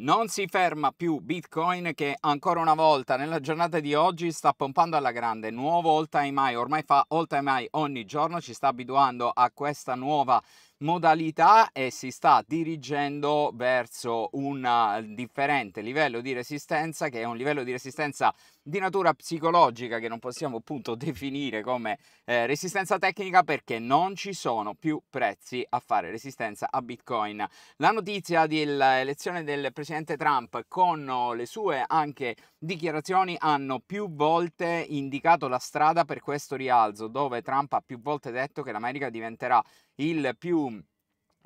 Non si ferma più Bitcoin che ancora una volta nella giornata di oggi sta pompando alla grande, nuovo all time high, ormai fa all time high ogni giorno, ci sta abituando a questa nuova modalità e si sta dirigendo verso un eh, differente livello di resistenza che è un livello di resistenza di natura psicologica che non possiamo appunto definire come eh, resistenza tecnica perché non ci sono più prezzi a fare resistenza a Bitcoin. La notizia dell'elezione del presidente Trump con oh, le sue anche dichiarazioni hanno più volte indicato la strada per questo rialzo dove Trump ha più volte detto che l'America diventerà il più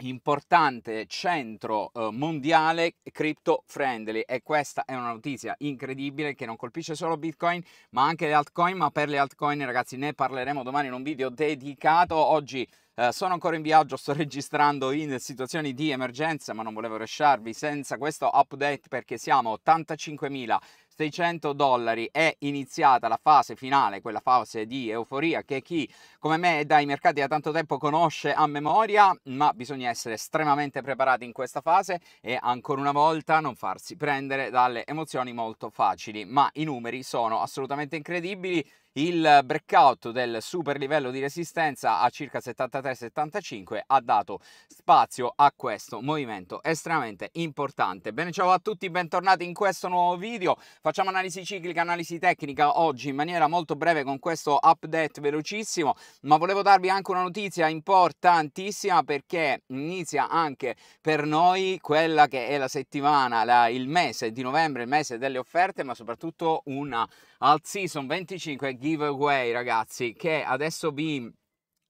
importante centro eh, mondiale crypto friendly e questa è una notizia incredibile che non colpisce solo bitcoin ma anche le altcoin ma per le altcoin ragazzi ne parleremo domani in un video dedicato oggi Uh, sono ancora in viaggio, sto registrando in situazioni di emergenza, ma non volevo lasciarvi senza questo update perché siamo 85.000 600 dollari è iniziata la fase finale, quella fase di euforia che chi come me è dai mercati da tanto tempo conosce a memoria, ma bisogna essere estremamente preparati in questa fase e ancora una volta non farsi prendere dalle emozioni molto facili, ma i numeri sono assolutamente incredibili, il breakout del super livello di resistenza a circa 73-75 ha dato spazio a questo movimento estremamente importante. Bene, ciao a tutti, bentornati in questo nuovo video. Facciamo analisi ciclica, analisi tecnica oggi in maniera molto breve con questo update velocissimo, ma volevo darvi anche una notizia importantissima perché inizia anche per noi quella che è la settimana, la, il mese di novembre, il mese delle offerte, ma soprattutto una al Season 25 giveaway, ragazzi, che adesso vi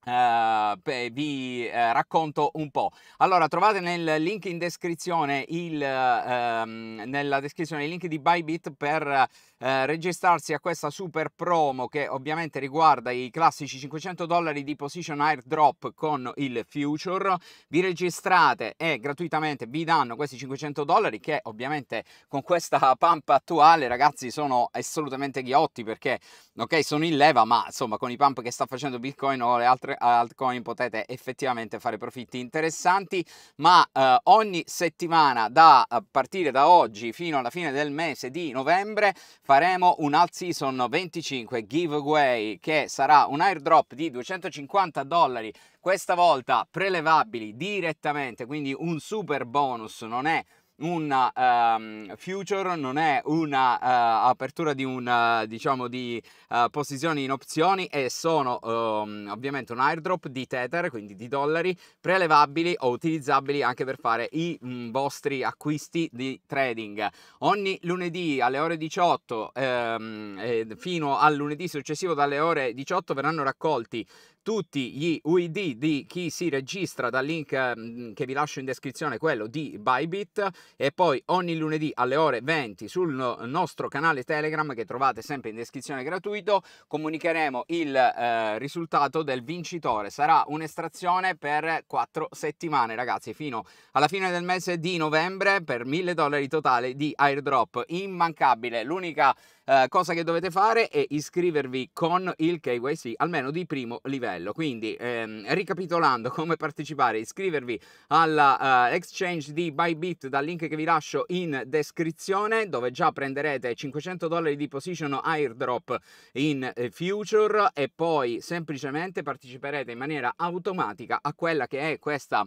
Uh, beh, vi uh, racconto un po'. Allora, trovate nel link in descrizione il, uh, nella descrizione il link di Bybit per eh, registrarsi a questa super promo che ovviamente riguarda i classici 500 dollari di position airdrop con il future. Vi registrate e gratuitamente vi danno questi 500 dollari che ovviamente con questa pump attuale, ragazzi, sono assolutamente ghiotti perché ok, sono in leva, ma insomma, con i pump che sta facendo Bitcoin o le altre altcoin potete effettivamente fare profitti interessanti, ma eh, ogni settimana da partire da oggi fino alla fine del mese di novembre faremo un Alt Season 25 giveaway che sarà un airdrop di 250 dollari, questa volta prelevabili direttamente, quindi un super bonus, non è un um, ehm, future, non è un'apertura eh, uh, di una eh, diciamo di uh, posizioni in opzioni e sono um, ovviamente un airdrop di Tether, quindi di dollari prelevabili o utilizzabili anche per fare i m, mm, vostri acquisti di trading. Ogni lunedì alle ore 18 ehm, fino al lunedì successivo dalle ore 18 verranno raccolti tutti gli UID di chi si registra dal link mm, che vi lascio in descrizione, quello di Bybit e poi ogni lunedì alle ore 20 sul nostro canale Telegram che trovate sempre in descrizione gratuito comunicheremo il eh, risultato del vincitore. Sarà un'estrazione per 4 settimane ragazzi fino alla fine del mese di novembre per 1000 dollari totale di airdrop immancabile. L'unica eh, cosa che dovete fare è iscrivervi con il KYC almeno di primo livello. Quindi ehm, ricapitolando come partecipare, iscrivervi alla eh, exchange di Bybit dal link che vi lascio in descrizione dove già prenderete 500 dollari di position airdrop in eh, future e poi semplicemente parteciperete in maniera automatica a quella che è questa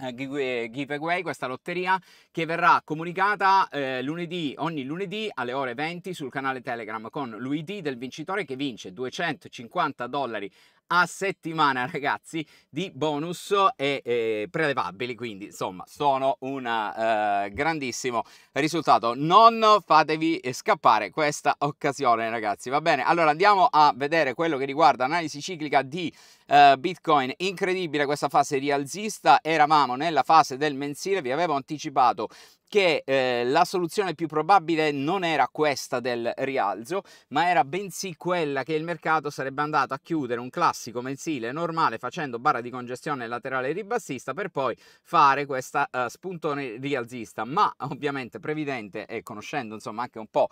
eh, giveaway, questa lotteria che verrà comunicata eh, lunedì, ogni lunedì alle ore 20 sul canale Telegram con l'UID del vincitore che vince 250 dollari a settimana ragazzi di bonus e, e prelevabili quindi insomma sono un eh, grandissimo risultato non fatevi scappare questa occasione ragazzi va bene allora andiamo a vedere quello che riguarda analisi ciclica di eh, bitcoin incredibile questa fase rialzista eravamo nella fase del mensile vi avevo anticipato che eh, la soluzione più probabile non era questa del rialzo, ma era bensì quella che il mercato sarebbe andato a chiudere un classico mensile normale facendo barra di congestione laterale ribassista per poi fare questa eh, spuntone rialzista, ma ovviamente previdente e conoscendo insomma anche un po'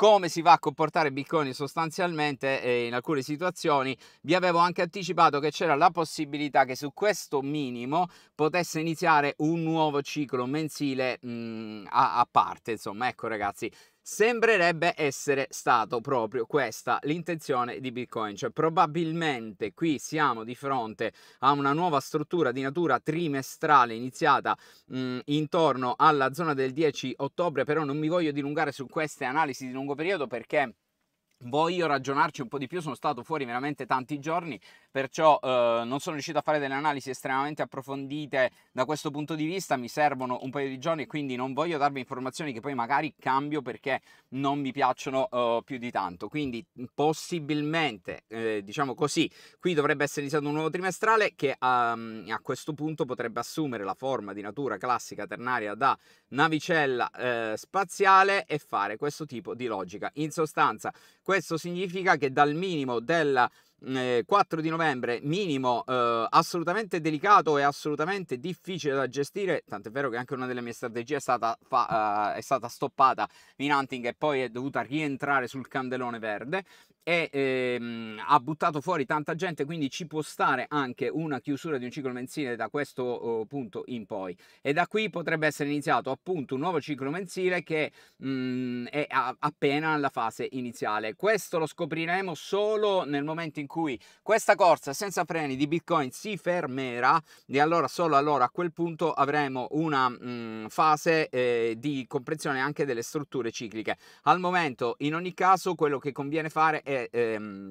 come si va a comportare Bitcoin sostanzialmente eh, in alcune situazioni. Vi avevo anche anticipato che c'era la possibilità che su questo minimo potesse iniziare un nuovo ciclo mensile mh, a, a parte. Insomma, ecco ragazzi, Sembrerebbe essere stato proprio questa l'intenzione di Bitcoin, cioè probabilmente qui siamo di fronte a una nuova struttura di natura trimestrale iniziata mh, mhmm, intorno alla zona del 10 ottobre, però non mi voglio dilungare su queste analisi di lungo periodo perché Voglio ragionarci un po' di più, sono stato fuori veramente tanti giorni, perciò eh, non sono riuscito a fare delle analisi estremamente approfondite da questo punto di vista, mi servono un paio di giorni e quindi non voglio darvi informazioni che poi magari cambio perché non mi piacciono eh, più di tanto. Quindi possibilmente, eh, diciamo così, qui dovrebbe essere iniziato un nuovo trimestrale che um, a questo punto potrebbe assumere la forma di natura classica ternaria da navicella eh, spaziale e fare questo tipo di logica. In sostanza, questo significa che dal minimo della eh, 4 di novembre, minimo eh, assolutamente delicato e assolutamente difficile da gestire, tant'è vero che anche una delle mie strategie è stata, fa, eh, è stata stoppata in hunting e poi è dovuta rientrare sul candelone verde e ehm, ha buttato fuori tanta gente, quindi ci può stare anche una chiusura di un ciclo mensile da questo oh, punto in poi e da qui potrebbe essere iniziato appunto un nuovo ciclo mensile che mh, mm, è a- appena alla fase iniziale. Questo lo scopriremo solo nel momento in cui questa corsa senza freni di Bitcoin si fermerà e allora solo allora a quel punto avremo una mh, mm, fase eh, di comprensione anche delle strutture cicliche. Al momento in ogni caso quello che conviene fare è... Ehm,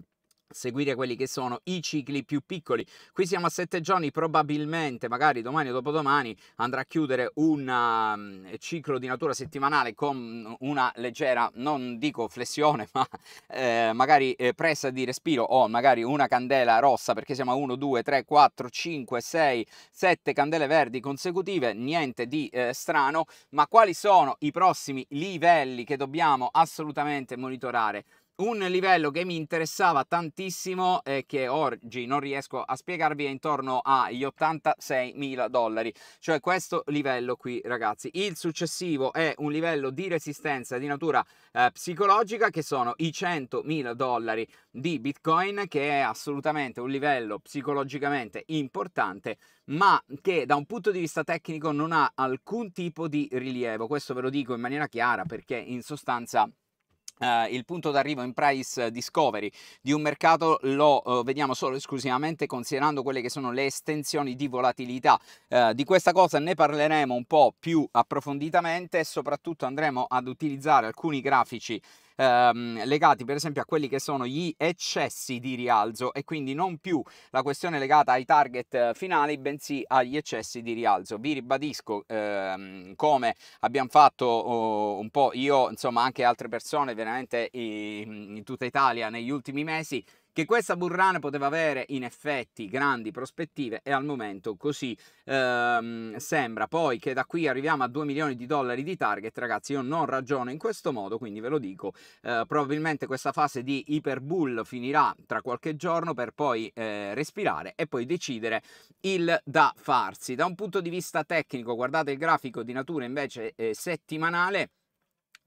seguire quelli che sono i cicli più piccoli. Qui siamo a sette giorni, probabilmente, magari domani o dopodomani, andrà a chiudere un um, ciclo di natura settimanale con una leggera, non dico flessione, ma eh, magari eh, pressa di respiro o magari una candela rossa, perché siamo a 1, 2, 3, 4, 5, 6, 7 candele verdi consecutive, niente di eh, strano, ma quali sono i prossimi livelli che dobbiamo assolutamente monitorare? Un livello che mi interessava tantissimo e che oggi non riesco a spiegarvi è intorno agli 86 mila dollari, cioè questo livello qui ragazzi. Il successivo è un livello di resistenza di natura eh, psicologica che sono i 100 mila dollari di Bitcoin che è assolutamente un livello psicologicamente importante ma che da un punto di vista tecnico non ha alcun tipo di rilievo. Questo ve lo dico in maniera chiara perché in sostanza Uh, il punto d'arrivo in price discovery di un mercato lo uh, vediamo solo esclusivamente considerando quelle che sono le estensioni di volatilità. Uh, di questa cosa ne parleremo un po' più approfonditamente e soprattutto andremo ad utilizzare alcuni grafici ehm, legati per esempio a quelli che sono gli eccessi di rialzo e quindi non più la questione legata ai target eh, finali bensì agli eccessi di rialzo. Vi ribadisco ehm, come abbiamo fatto oh, un po' io insomma anche altre persone veramente in, ehm, in tutta Italia negli ultimi mesi che questa Burrane poteva avere in effetti grandi prospettive e al momento così ehm, sembra. Poi che da qui arriviamo a 2 milioni di dollari di target, ragazzi, io non ragiono in questo modo, quindi ve lo dico, eh, probabilmente questa fase di iperbull finirà tra qualche giorno per poi eh, respirare e poi decidere il da farsi. Da un punto di vista tecnico, guardate il grafico di natura invece eh, settimanale,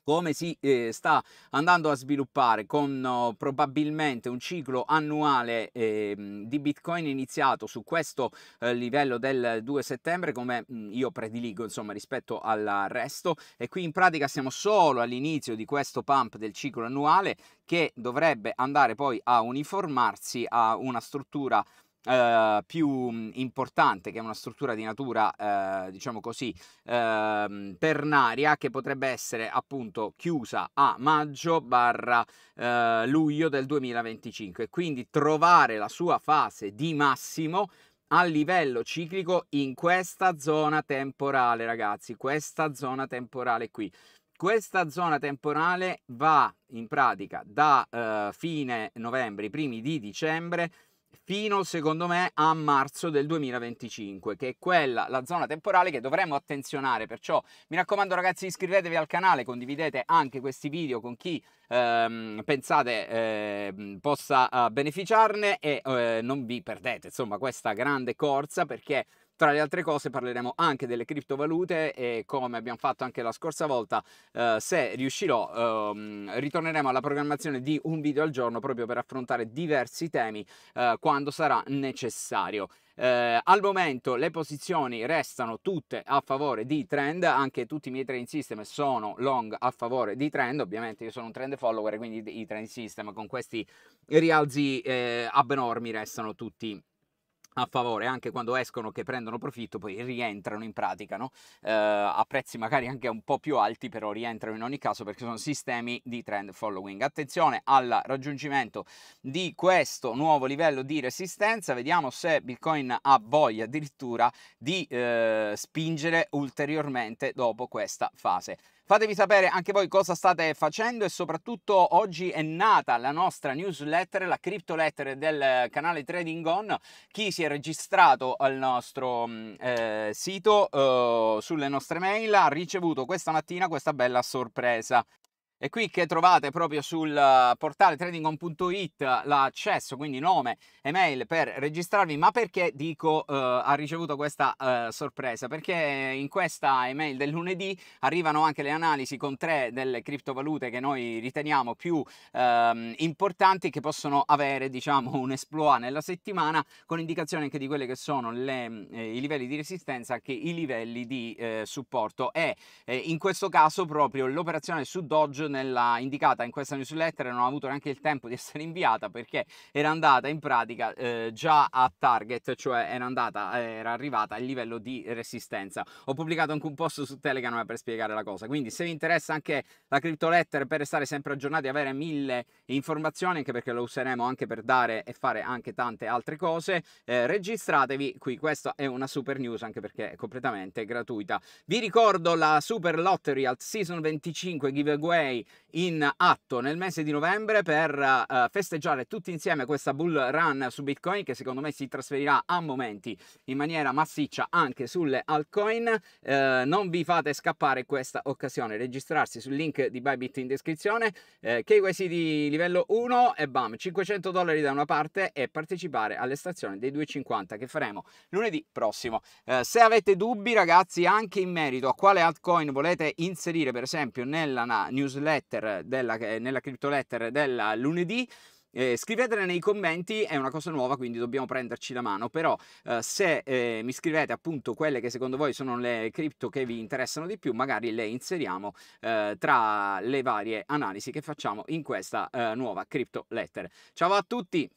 come si eh, sta andando a sviluppare con oh, probabilmente un ciclo annuale eh, di bitcoin iniziato su questo eh, livello del 2 settembre come mh, mm, io prediligo insomma rispetto al resto e qui in pratica siamo solo all'inizio di questo pump del ciclo annuale che dovrebbe andare poi a uniformarsi a una struttura eh, più mhmm, importante, che è una struttura di natura, eh, diciamo così, eh, ternaria, che potrebbe essere appunto chiusa a maggio barra eh, luglio del 2025 e quindi trovare la sua fase di massimo a livello ciclico in questa zona temporale, ragazzi, questa zona temporale qui. Questa zona temporale va in pratica da eh, fine novembre, i primi di dicembre, fino secondo me a marzo del 2025 che è quella la zona temporale che dovremmo attenzionare perciò mi raccomando ragazzi iscrivetevi al canale condividete anche questi video con chi ehm, pensate ehm, eh, possa beneficiarne e eh, non vi perdete insomma questa grande corsa perché tra le altre cose parleremo anche delle criptovalute e come abbiamo fatto anche la scorsa volta, eh, se riuscirò, eh, ritorneremo alla programmazione di un video al giorno proprio per affrontare diversi temi eh, quando sarà necessario. Eh, al momento le posizioni restano tutte a favore di trend, anche tutti i miei trading system sono long a favore di trend, ovviamente io sono un trend follower quindi i trading system con questi rialzi eh, abnormi restano tutti a favore anche quando escono che prendono profitto poi rientrano in pratica no? eh, a prezzi magari anche un po' più alti però rientrano in ogni caso perché sono sistemi di trend following attenzione al raggiungimento di questo nuovo livello di resistenza vediamo se bitcoin ha voglia addirittura di eh, spingere ulteriormente dopo questa fase Fatevi sapere anche voi cosa state facendo e soprattutto oggi è nata la nostra newsletter, la criptoletter del canale Trading On. Chi si è registrato al nostro mm, eh, sito eh, sulle nostre mail ha ricevuto questa mattina questa bella sorpresa. È qui che trovate proprio sul eh, portale tradingon.it l'accesso, quindi nome e mail per registrarvi. Ma perché dico eh, ha ricevuto questa eh, sorpresa? Perché in questa email del lunedì arrivano anche le analisi con tre delle criptovalute che noi riteniamo più ehm, importanti che possono avere, diciamo, un esploit nella settimana con indicazione anche di quelli che sono le, eh, i livelli di resistenza che i livelli di eh, supporto e eh, in questo caso proprio l'operazione su Dodge nella, indicata in questa newsletter non ha avuto neanche il tempo di essere inviata perché era andata in pratica eh, già a target, cioè era, andata, eh, era arrivata al livello di resistenza. Ho pubblicato anche un post su Telegram per spiegare la cosa, quindi se vi interessa anche la criptoletter per restare sempre aggiornati e avere mille informazioni, anche perché lo useremo anche per dare e fare anche tante altre cose, eh, registratevi qui, questa è una super news anche perché è completamente gratuita. Vi ricordo la Super Lottery al Season 25 giveaway in atto nel mese di novembre per uh, festeggiare tutti insieme questa bull run su Bitcoin che secondo me si trasferirà a momenti in maniera massiccia anche sulle altcoin. Uh, non vi fate scappare questa occasione. Registrarsi sul link di Bybit in descrizione, eh, KYC di livello 1 e bam, 500 dollari da una parte e partecipare all'estrazione dei 2,50 che faremo lunedì prossimo. Uh, se avete dubbi ragazzi anche in merito a quale altcoin volete inserire per esempio nella newsletter letter della, eh, nella crypto letter del lunedì. Eh, scrivetele nei commenti, è una cosa nuova, quindi dobbiamo prenderci la mano. Però eh, se eh, mi scrivete appunto quelle che secondo voi sono le cripto che vi interessano di più, magari le inseriamo eh, tra le varie analisi che facciamo in questa eh, nuova crypto letter. Ciao a tutti!